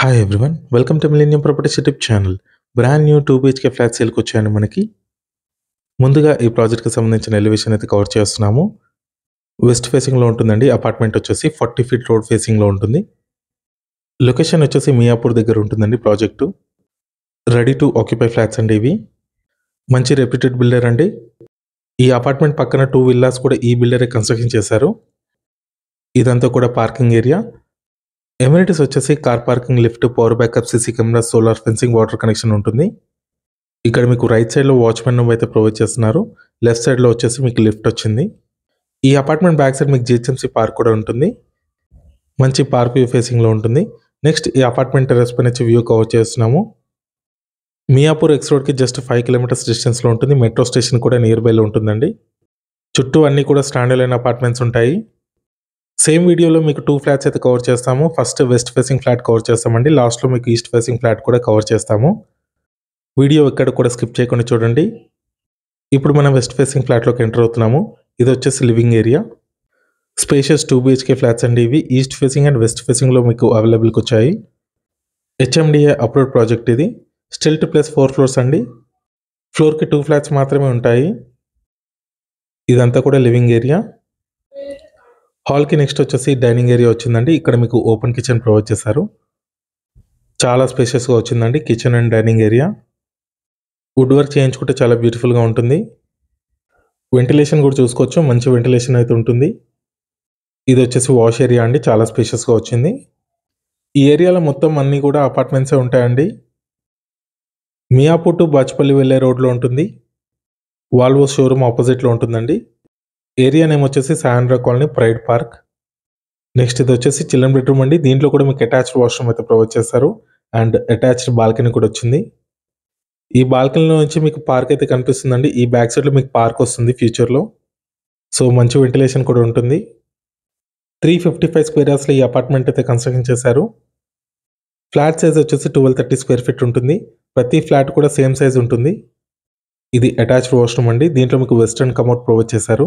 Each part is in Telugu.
hi everyone welcome to millennium properties YouTube channel brand new two BHK flat సేల్కి వచ్చాను మనకి ముందుగా ఈ ప్రాజెక్ట్కి సంబంధించిన ఎలివేషన్ అయితే కవర్ చేస్తున్నాము వెస్ట్ ఫేసింగ్లో ఉంటుందండి అపార్ట్మెంట్ వచ్చేసి ఫార్టీ ఫీట్ రోడ్ ఫేసింగ్లో ఉంటుంది లొకేషన్ వచ్చేసి మియాపూర్ దగ్గర ఉంటుందండి project ready to occupy flats అండి ఇవి మంచి రెప్యూటెడ్ బిల్డర్ అండి ఈ అపార్ట్మెంట్ పక్కన టూ విల్లాస్ కూడా ఈ బిల్డరే కన్స్ట్రక్షన్ చేశారు ఇదంతా కూడా పార్కింగ్ ఏరియా ఎమ్యూనిటీస్ వచ్చేసి car parking lift power backup CC camera solar fencing water connection ఉంటుంది ఇక్కడ మీకు రైట్ సైడ్లో వాచ్మెన్ రూమ్ అయితే ప్రొవైడ్ చేస్తున్నారు లెఫ్ట్ సైడ్లో వచ్చేసి మీకు లిఫ్ట్ వచ్చింది ఈ అపార్ట్మెంట్ బ్యాక్ సైడ్ మీకు జిహెచ్ఎంసీ పార్క్ కూడా ఉంటుంది మంచి పార్క్ వ్యూ ఫేసింగ్లో ఉంటుంది నెక్స్ట్ ఈ అపార్ట్మెంట్ టెరెస్ పైన వచ్చి వ్యూ కవర్ చేస్తున్నాము మియాపూర్ ఎక్స్ రోడ్కి జస్ట్ ఫైవ్ కిలోమీటర్స్ డిస్టెన్స్లో ఉంటుంది మెట్రో స్టేషన్ కూడా నియర్ బైలో ఉంటుందండి చుట్టూ అన్నీ కూడా స్టాండర్డ్ అయిన అపార్ట్మెంట్స్ ఉంటాయి సేమ్ వీడియోలో మీకు టూ ఫ్లాట్స్ అయితే కవర్ చేస్తాము first west facing flat cover చేస్తామండి లాస్ట్లో మీకు ఈస్ట్ ఫేసింగ్ ఫ్లాట్ కూడా కవర్ చేస్తాము వీడియో ఎక్కడ కూడా స్కిప్ చేయకుండా చూడండి ఇప్పుడు మనం వెస్ట్ ఫేసింగ్ ఫ్లాట్లోకి ఎంటర్ అవుతున్నాము ఇది వచ్చేసి living area spacious two BHK flats అండి ఇవి ఈస్ట్ ఫేసింగ్ అండ్ వెస్ట్ ఫేసింగ్లో మీకు అవైలబుల్కి వచ్చాయి హెచ్ఎండిఏ అప్రూవ్డ్ ప్రాజెక్ట్ ఇది స్టిల్ట్ ప్లస్ ఫోర్ ఫ్లోర్స్ అండి ఫ్లోర్కి టూ ఫ్లాట్స్ మాత్రమే ఉంటాయి ఇదంతా కూడా లివింగ్ ఏరియా హాల్కి నెక్స్ట్ వచ్చేసి డైనింగ్ ఏరియా వచ్చిందండి ఇక్కడ మీకు ఓపెన్ కిచెన్ ప్రొవైడ్ చేశారు చాలా స్పేషియస్గా వచ్చిందండి kitchen and dining area wood work చేయించుకుంటే చాలా బ్యూటిఫుల్గా ఉంటుంది వెంటిలేషన్ కూడా చూసుకోవచ్చు మంచి వెంటిలేషన్ అయితే ఉంటుంది ఇది వచ్చేసి వాష్ ఏరియా అండి చాలా స్పేషియస్గా వచ్చింది ఈ ఏరియాలో మొత్తం అన్నీ కూడా అపార్ట్మెంట్సే ఉంటాయండి మియాపూర్ టు బాచ్పల్లి వెళ్ళే రోడ్లో ఉంటుంది వాల్వో షోరూమ్ ఆపోజిట్లో ఉంటుందండి ఏరియా నేమ్ వచ్చేసి సాండ్రా కాలనీ ప్రైడ్ పార్క్ నెక్స్ట్ ఇది వచ్చేసి చిల్డ్రన్ బెడ్రూమ్ అండి దీంట్లో కూడా మీకు అటాచ్డ్ వాష్రూమ్ అయితే ప్రొవైడ్ చేస్తారు అండ్ అటాచ్డ్ బాల్కనీ కూడా వచ్చింది ఈ బాల్కనీలో నుంచి మీకు పార్క్ అయితే కనిపిస్తుందండి ఈ బ్యాక్ సైడ్లో మీకు పార్క్ వస్తుంది ఫ్యూచర్లో సో మంచి వెంటిలేషన్ కూడా ఉంటుంది త్రీ ఫిఫ్టీ ఫైవ్ స్క్వేర్ యార్స్లో ఈ అపార్ట్మెంట్ అయితే కన్స్ట్రక్షన్ చేశారు ఫ్లాట్ సైజ్ వచ్చేసి ట్వెల్వ్ థర్టీ స్క్వేర్ ఫీట్ ఉంటుంది ప్రతి ఫ్లాట్ కూడా సేమ్ సైజ్ ఉంటుంది ఇది అటాచ్డ్ వాష్రూమ్ అండి దీంట్లో మీకు వెస్ట్రన్ కమౌట్ ప్రొవైడ్ చేశారు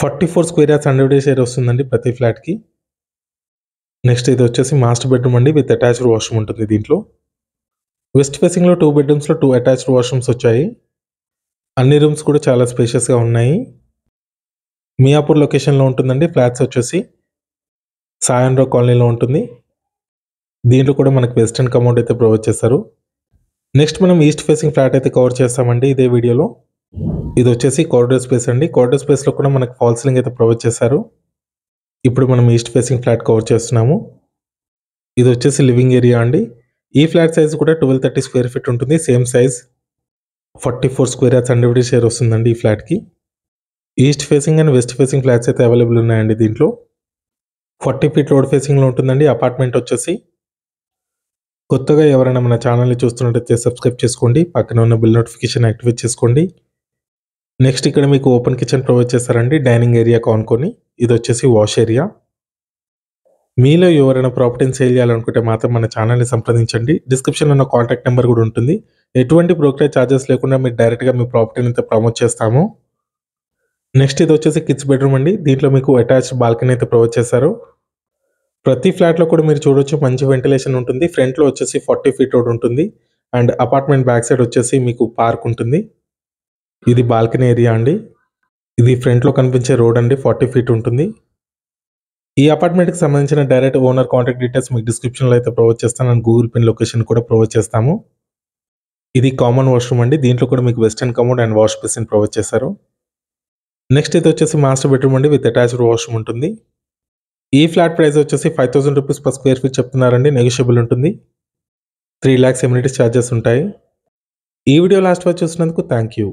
forty four square yards hundred share వస్తుందండి ప్రతి ఫ్లాట్కి నెక్స్ట్ ఇది వచ్చేసి మాస్టర్ బెడ్రూమ్ అండి విత్ అటాచ్డ్ వాష్రూమ్ ఉంటుంది దీంట్లో వెస్ట్ ఫేసింగ్లో టూ బెడ్రూమ్స్లో టూ అటాచ్డ్ వాష్రూమ్స్ వచ్చాయి అన్ని రూమ్స్ కూడా చాలా స్పేషియస్గా ఉన్నాయి మియాపూర్ లొకేషన్లో ఉంటుందండి ఫ్లాట్స్ వచ్చేసి సాయండ్రో కాలనీలో ఉంటుంది దీంట్లో కూడా మనకు వెస్టర్న్ కమౌంట్ అయితే ప్రొవైడ్ చేస్తారు నెక్స్ట్ మనం ఈస్ట్ ఫేసింగ్ ఫ్లాట్ అయితే కవర్ చేస్తామండి ఇదే వీడియోలో ఇది వచ్చేసి కారిడోర్ స్పేస్ అండి కారిడోర్ స్పేస్లో కూడా మనకు ఫాల్ సీలింగ్ అయితే ప్రొవైడ్ చేశారు ఇప్పుడు మనం ఈస్ట్ ఫేసింగ్ ఫ్లాట్ కవర్ చేస్తున్నాము ఇది వచ్చేసి లివింగ్ ఏరియా అండి ఈ ఫ్లాట్ సైజ్ కూడా ట్వెల్వ్ థర్టీ స్క్వేర్ ఫీట్ ఉంటుంది same size forty four square yards అండివిడి షేర్ వస్తుందండి ఈ ఫ్లాట్కి east facing and west facing flats అయితే అవైలబుల్ ఉన్నాయండి దీంట్లో ఫార్టీ ఫీట్ రోడ్ ఫేసింగ్లో ఉంటుందండి అపార్ట్మెంట్ వచ్చేసి కొత్తగా ఎవరైనా మన ఛానల్ని చూస్తున్నట్టయితే సబ్స్క్రైబ్ చేసుకోండి పక్కన ఉన్న బిల్ నోటిఫికేషన్ యాక్టివేట్ చేసుకోండి నెక్స్ట్ ఇక్కడ మీకు ఓపెన్ కిచెన్ ప్రొవైడ్ చేస్తారండి డైనింగ్ ఏరియా ఆనుకొని ఇది వచ్చేసి వాష్ ఏరియా మీలో ఎవరైనా ప్రాపర్టీని సేల్ చేయాలనుకుంటే మాత్రం మన ఛానల్ని సంప్రదించండి డిస్క్రిప్షన్లో ఉన్న కాంటాక్ట్ నెంబర్ కూడా ఉంటుంది ఎటువంటి బ్రోకరేజ్ ఛార్జెస్ లేకుండా మీరు డైరెక్ట్గా మీ ప్రాపర్టీని అయితే ప్రమోట్ చేస్తాము నెక్స్ట్ ఇది వచ్చేసి కిడ్స్ బెడ్రూమ్ అండి దీంట్లో మీకు అటాచ్డ్ బాల్కనీ అయితే ప్రొవైడ్ చేస్తారు ప్రతి ఫ్లాట్లో కూడా మీరు చూడొచ్చు మంచి వెంటిలేషన్ ఉంటుంది ఫ్రంట్లో వచ్చేసి ఫార్టీ ఫీట్ రోడ్ ఉంటుంది అండ్ అపార్ట్మెంట్ బ్యాక్ సైడ్ వచ్చేసి మీకు పార్క్ ఉంటుంది ఇది బాల్కనీ ఏరియా అండి ఇది ఫ్రంట్లో కనిపించే రోడ్ అండి ఫార్టీ ఫీట్ ఉంటుంది ఈ అపార్ట్మెంట్కి సంబంధించిన డైరెక్ట్ ఓనర్ కాంటాక్ట్ డీటెయిల్స్ మీకు డిస్క్రిప్షన్లో అయితే ప్రొవైడ్ చేస్తాను అండ్ గూగుల్ పిన్ లొకేషన్ కూడా ప్రొవైడ్ చేస్తాము ఇది కామన్ వాష్రూమ్ అండి దీంట్లో కూడా మీకు western commode and wash basin provide చేస్తారు నెక్స్ట్ ఇది వచ్చేసి మాస్టర్ బెడ్రూమ్ అండి విత్ అటాచ్డ్ వాష్రూమ్ ఉంటుంది ఈ ఫ్లాట్ ప్రైస్ వచ్చేసి five thousand rupees per square feet చెప్తున్నారండి నెగోషియబుల్ ఉంటుంది త్రీ ల్యాక్స్ ఎమ్యూనిటీస్ ఛార్జెస్ ఉంటాయి ఈ వీడియో లాస్ట్ వచ్చి చూసినందుకు థ్యాంక్ యూ